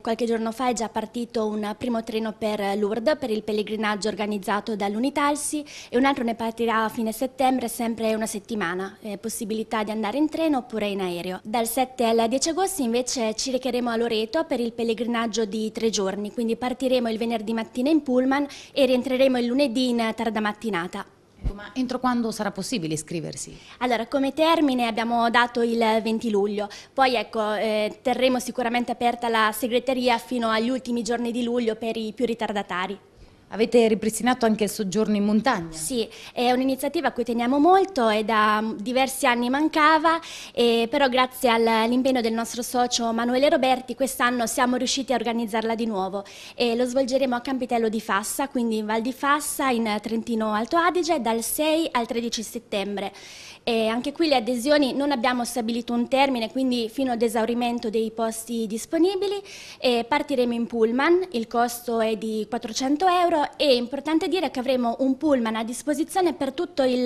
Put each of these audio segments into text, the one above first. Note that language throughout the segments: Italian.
Qualche giorno fa è già partito un primo treno per Lourdes per il pellegrinaggio organizzato dall'Unitalsi e un altro ne partirà a fine settembre, sempre una settimana, eh, possibilità di andare in treno oppure in aereo. Dal 7 al 10 agosto invece ci recheremo a Loreto per il pellegrinaggio di tre giorni, quindi partiremo il venerdì mattina in Pullman e rientreremo il lunedì in tarda mattinata. Ecco, ma entro quando sarà possibile iscriversi? Allora, come termine abbiamo dato il 20 luglio, poi ecco, eh, terremo sicuramente aperta la segreteria fino agli ultimi giorni di luglio per i più ritardatari. Avete ripristinato anche il soggiorno in montagna? Sì, è un'iniziativa a cui teniamo molto e da diversi anni mancava, però grazie all'impegno del nostro socio Manuele Roberti quest'anno siamo riusciti a organizzarla di nuovo e lo svolgeremo a Campitello di Fassa, quindi in Val di Fassa, in Trentino Alto Adige, dal 6 al 13 settembre. E anche qui le adesioni non abbiamo stabilito un termine, quindi fino ad esaurimento dei posti disponibili. E partiremo in pullman, il costo è di 400 euro e è importante dire che avremo un pullman a disposizione per tutta eh,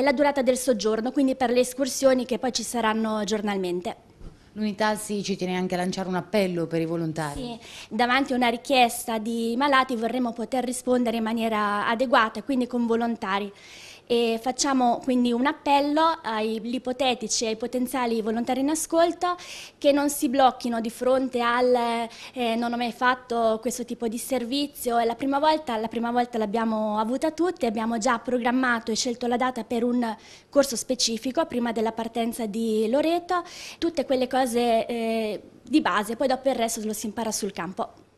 la durata del soggiorno, quindi per le escursioni che poi ci saranno giornalmente. L'unità sì, ci tiene anche a lanciare un appello per i volontari. Sì, davanti a una richiesta di malati vorremmo poter rispondere in maniera adeguata, quindi con volontari e facciamo quindi un appello agli ipotetici e ai potenziali volontari in ascolto che non si blocchino di fronte al eh, non ho mai fatto questo tipo di servizio, è la prima volta, la prima volta l'abbiamo avuta tutti, abbiamo già programmato e scelto la data per un corso specifico prima della partenza di Loreto, tutte quelle cose eh, di base, poi dopo il resto lo si impara sul campo.